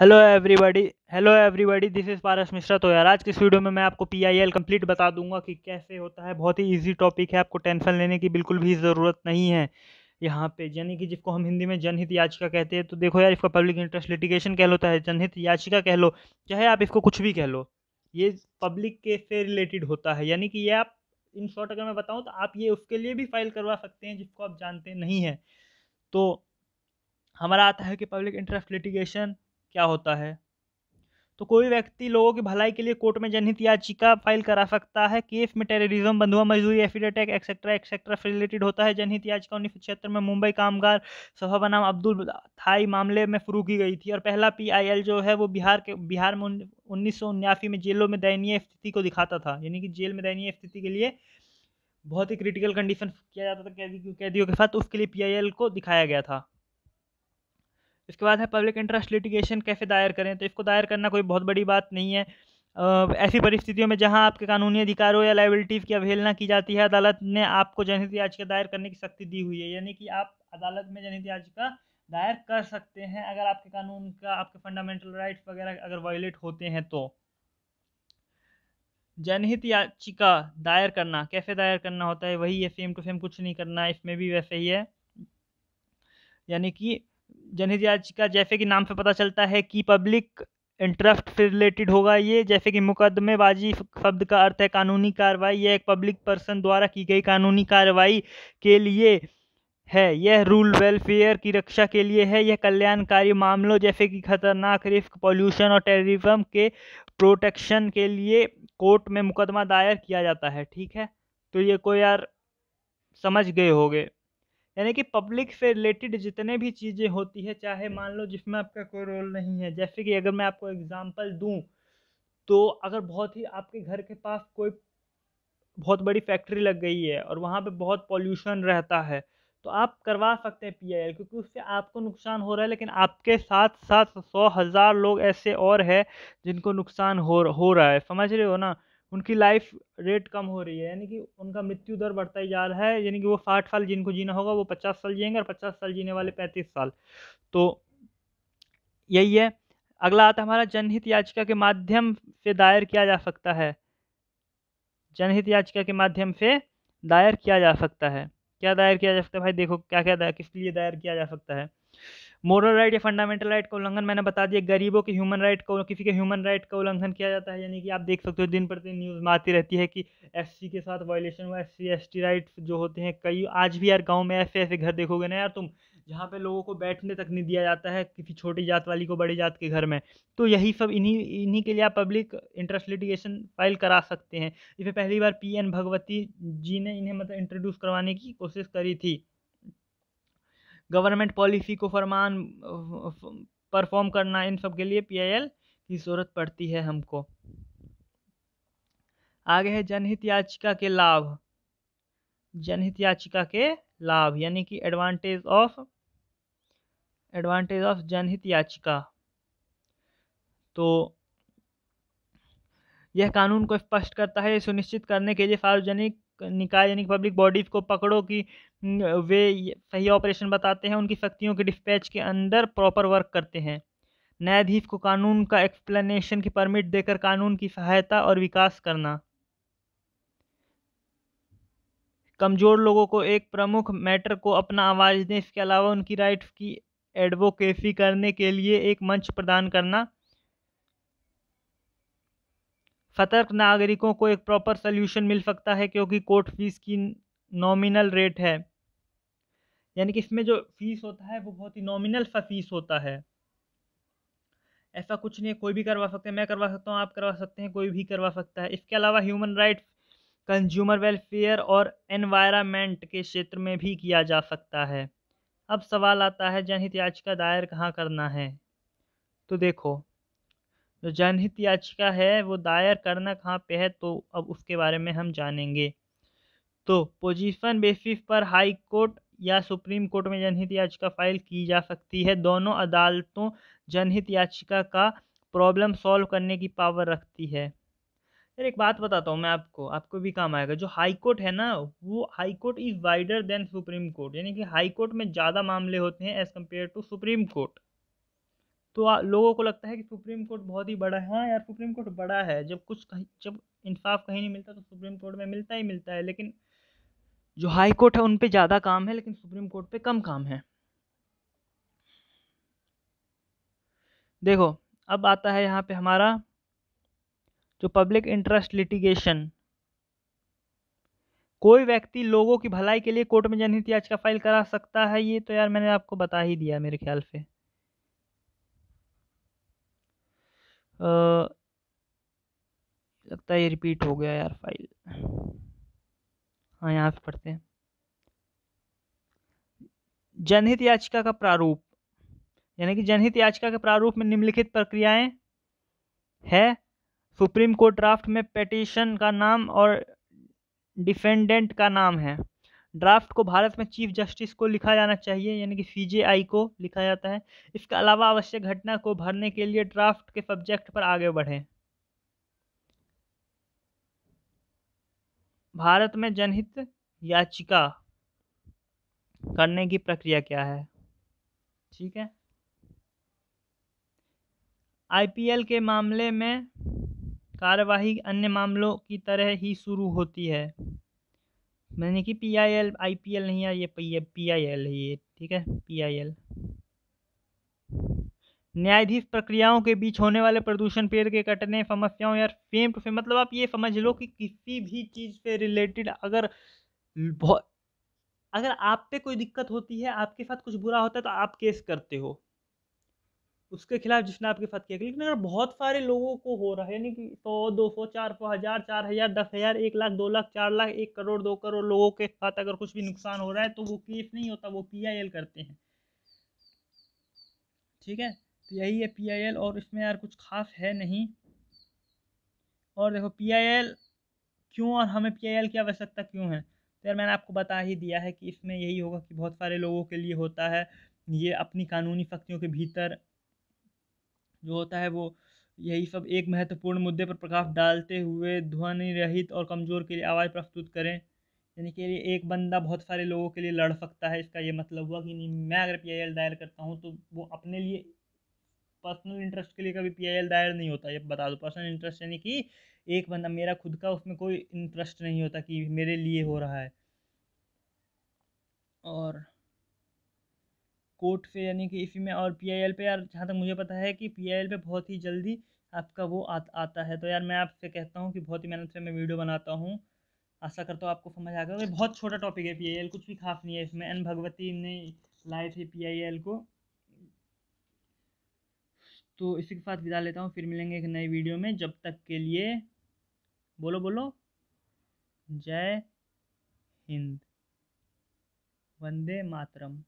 hello everybody hello everybody this is Paras Mishra तो यार आज की इस वीडियो में मैं आपको पी आई एल कम्प्लीट बता दूंगा कि कैसे होता है बहुत ही इजी टॉपिक है आपको टेंशन लेने की बिल्कुल भी ज़रूरत नहीं है यहाँ पे यानी कि जिसको हम हिंदी में जनहित याचिका कहते हैं तो देखो यार इसका पब्लिक इंटरेस्ट लिटिगेशन कह लोता है जनहित याचिका कह लो चाहे आप इसको कुछ भी कह लो ये पब्लिक के से रिलेटेड होता है यानी कि ये आप इन शॉर्ट अगर मैं बताऊँ तो आप ये उसके लिए भी फाइल करवा सकते हैं जिसको आप जानते नहीं हैं तो हमारा आता है कि पब्लिक इंटरेस्ट लिटिगेशन क्या होता है तो कोई व्यक्ति लोगों की भलाई के लिए कोर्ट में जनहित याचिका फाइल करा सकता है केस में टेररिज्म बंधुआ मजदूरी एफिड अटैक एक्सेट्रा एक्सेट्रा से रिलेटेड होता है जनहित याचिका उन्नीस सौ छिहत्तर में मुंबई कामगार सभा बनाम अब्दुल थाई मामले में शुरू की गई थी और पहला पीआईएल जो है वो बिहार के बिहार में उन्नीस में जेलों में दयनीय स्थिति को दिखाता था यानी कि जेल में दयनीय स्थिति के लिए बहुत ही क्रिटिकल कंडीशन किया जाता था कैदियों के साथ उसके लिए पी को दिखाया गया था इसके बाद है पब्लिक इंटरेस्ट लिटिगेशन कैसे दायर करें तो इसको दायर करना कोई बहुत बड़ी बात नहीं है ऐसी परिस्थितियों में जहां आपके कानूनी अधिकारों या लाइबिलिटीज़ की अवहेलना की जाती है अदालत ने आपको जनहित याचिका दायर करने की शक्ति दी हुई है यानी कि आप अदालत में जनहित याचिका दायर कर सकते हैं अगर आपके कानून का आपके फंडामेंटल राइट्स वगैरह अगर वायलेट होते हैं तो जनहित याचिका दायर करना कैसे दायर करना होता है वही है सेम टू सेम कुछ नहीं करना इसमें भी वैसे ही है यानी कि जनहित याचिका जैसे कि नाम से पता चलता है कि पब्लिक इंटरेस्ट से रिलेटेड होगा ये जैसे कि मुकदमेबाजी शब्द का अर्थ है कानूनी कार्रवाई यह एक पब्लिक पर्सन द्वारा की गई कानूनी कार्रवाई के लिए है यह रूल वेलफेयर की रक्षा के लिए है यह कल्याणकारी मामलों जैसे कि खतरनाक रिस्क पॉल्यूशन और टेररिज्म के प्रोटेक्शन के लिए कोर्ट में मुकदमा दायर किया जाता है ठीक है तो ये कोई यार समझ गए होगे यानी कि पब्लिक से रिलेटेड जितने भी चीज़ें होती है चाहे मान लो जिसमें आपका कोई रोल नहीं है जैसे कि अगर मैं आपको एग्ज़ाम्पल दूँ तो अगर बहुत ही आपके घर के पास कोई बहुत बड़ी फैक्ट्री लग गई है और वहाँ पे बहुत पॉल्यूशन रहता है तो आप करवा सकते हैं पी क्योंकि उससे आपको नुकसान हो रहा है लेकिन आपके साथ साथ सौ हज़ार लोग ऐसे और हैं जिनको नुकसान हो हो रहा है समझ रहे हो ना उनकी लाइफ रेट कम हो रही है यानी कि उनका मृत्यु दर बढ़ता ही जा रहा है यानी कि वो साठ साल जिनको जीना होगा वो पचास साल जिएंगे और पचास साल जीने वाले पैंतीस साल तो यही है अगला आता हमारा जनहित याचिका के माध्यम से दायर किया जा सकता है जनहित याचिका के माध्यम से दायर किया जा सकता है क्या दायर किया जा सकता है भाई देखो क्या क्या किस लिए दायर किया जा सकता है मोरल राइट या फंडामेंटल राइट का उल्लंघन मैंने बता दिया गरीबों के ह्यूमन राइट का किसी के ह्यूमन राइट का उल्लंघन किया जाता है यानी कि आप देख सकते हो दिन प्रतिदिन न्यूज़ में आती रहती है कि एस के साथ वायलेशन हुआ एस सी राइट जो होते हैं कई आज भी यार गाँव में ऐसे ऐसे घर देखोगे ना यार तुम जहाँ पे लोगों को बैठने तक नहीं दिया जाता है किसी छोटी जात वाली को बड़ी जात के घर में तो यही सब इन्हीं इन्हीं के लिए आप पब्लिक इंटरेस्ट लिटिगेशन फाइल करा सकते हैं इसे पहली बार पी एन भगवती जी ने इन्हें मतलब इंट्रोड्यूस करवाने की कोशिश करी थी गवर्नमेंट पॉलिसी को फरमान परफॉर्म करना इन सब के लिए पीआईएल की ज़रूरत पड़ती है हमको आगे है जनहित याचिका के लाभ जनहित याचिका के लाभ यानी कि एडवांटेज ऑफ एडवांटेज ऑफ जनहित याचिका तो यह कानून को स्पष्ट करता है सुनिश्चित करने के लिए सार्वजनिक निकाय यानी पब्लिक बॉडीज़ को पकड़ो कि वे सही ऑपरेशन बताते हैं उनकी शक्तियों के डिस्पैच के अंदर प्रॉपर वर्क करते हैं न्यायाधीश को कानून का एक्सप्लेनेशन की परमिट देकर कानून की सहायता और विकास करना कमज़ोर लोगों को एक प्रमुख मैटर को अपना आवाज़ दें इसके अलावा उनकी राइट्स की एडवोकेसी करने के लिए एक मंच प्रदान करना सतर्क नागरिकों को एक प्रॉपर सोल्यूशन मिल सकता है क्योंकि कोर्ट फीस की नॉमिनल रेट है यानी कि इसमें जो फीस होता है वो बहुत ही नॉमिनल सा फीस होता है ऐसा कुछ नहीं है कोई भी करवा सकते हैं मैं करवा सकता हूँ आप करवा सकते हैं कोई भी करवा सकता है इसके अलावा ह्यूमन राइट कंज्यूमर वेलफेयर और एनवायरमेंट के क्षेत्र में भी किया जा सकता है अब सवाल आता है जनहित याचिका दायर कहाँ करना है तो देखो जो जनहित याचिका है वो दायर करना कहाँ पे है तो अब उसके बारे में हम जानेंगे तो पोजीशन बेसिस पर हाई कोर्ट या सुप्रीम कोर्ट में जनहित याचिका फाइल की जा सकती है दोनों अदालतों जनहित याचिका का प्रॉब्लम सॉल्व करने की पावर रखती है यार एक बात बताता हूँ मैं आपको आपको भी काम आएगा जो हाई कोर्ट है ना वो high court is wider than supreme court यानी कि हाई कोर्ट में ज़्यादा मामले होते हैं as compare to supreme court तो आ, लोगों को लगता है कि सुप्रीम कोर्ट बहुत ही बड़ा है हाँ यार सुप्रीम कोर्ट बड़ा है जब कुछ कहीं जब इंसाफ कहीं नहीं मिलता तो सुप्रीम कोर्ट में मिलता ही मिलता है लेकिन जो हाई कोर्ट है उन पर ज़्यादा काम है लेकिन सुप्रीम कोर्ट पे कम काम है देखो अब आता है यहाँ पे हमारा जो पब्लिक इंटरेस्ट लिटिगेशन कोई व्यक्ति लोगों की भलाई के लिए कोर्ट में जनहित याचिका फाइल करा सकता है ये तो यार मैंने आपको बता ही दिया मेरे ख्याल से लगता है ये रिपीट हो गया यार फाइल हाँ यहाँ से पढ़ते हैं जनहित याचिका का प्रारूप यानी कि जनहित याचिका के प्रारूप में निम्नलिखित प्रक्रियाएं है सुप्रीम कोर्ट ड्राफ्ट में पेटिशन का नाम और डिफेंडेंट का नाम है ड्राफ्ट को भारत में चीफ जस्टिस को लिखा जाना चाहिए यानी कि सीजेआई को लिखा जाता है इसके अलावा आवश्यक घटना को भरने के लिए ड्राफ्ट के सब्जेक्ट पर आगे बढ़ें भारत में जनहित याचिका करने की प्रक्रिया क्या है ठीक है आईपीएल के मामले में कार्यवाही अन्य मामलों की तरह ही शुरू होती है मैंने कि P I L I P L नहीं है ये पी आई एल है ये ठीक है पी आई एल न्यायाधीश प्रक्रियाओं के बीच होने वाले प्रदूषण पेड़ के कटने समस्याओं यार फेम टू फेम मतलब आप ये समझ लो कि किसी भी चीज़ से रिलेटेड अगर अगर आप पे कोई दिक्कत होती है आपके साथ कुछ बुरा होता है तो आप केस करते हो उसके खिलाफ जिसने आपके साथ किया लेकिन अगर बहुत सारे लोगों को हो रहा है यानी कि सौ दो सौ चार सौ हज़ार चार हज़ार दस हज़ार एक लाख दो लाख चार लाख एक करोड़ दो करोड़ लोगों के साथ अगर कुछ भी नुकसान हो रहा है तो वो केस नहीं होता वो पी आई एल करते हैं ठीक है तो यही है पी आई एल और इसमें यार कुछ खास है नहीं और देखो पी आई एल क्यों और हमें पी आई एल की आवश्यकता क्यों है तो यार मैंने आपको बता ही दिया है कि इसमें यही होगा कि बहुत सारे लोगों के लिए होता है ये अपनी कानूनी शक्तियों के भीतर जो होता है वो यही सब एक महत्वपूर्ण मुद्दे पर प्रकाश डालते हुए ध्वनि रहित और कमज़ोर के लिए आवाज़ प्रस्तुत करें यानी कि एक बंदा बहुत सारे लोगों के लिए लड़ सकता है इसका ये मतलब हुआ कि नहीं मैं अगर पी दायर करता हूँ तो वो अपने लिए पर्सनल इंटरेस्ट के लिए कभी पी दायर नहीं होता ये बता दो पर्सनल इंटरेस्ट यानी कि एक बंदा मेरा खुद का उसमें कोई इंटरेस्ट नहीं होता कि मेरे लिए हो रहा है और कोर्ट पे यानी कि इफ़ी में और पी आई एल पे यार जहाँ तक मुझे पता है कि पी आई एल पे बहुत ही जल्दी आपका वो आ, आता है तो यार मैं आपसे कहता हूँ कि बहुत ही मेहनत से मैं वीडियो बनाता हूँ आशा करता हूँ आपको समझ आ गया बहुत छोटा टॉपिक है पी आई एल कुछ भी खास नहीं है इसमें एन भगवती ने लाए थे पी आई एल को तो इसी के साथ विदा लेता हूँ फिर मिलेंगे एक नए वीडियो में जब तक के लिए बोलो बोलो जय हिंद वंदे मातरम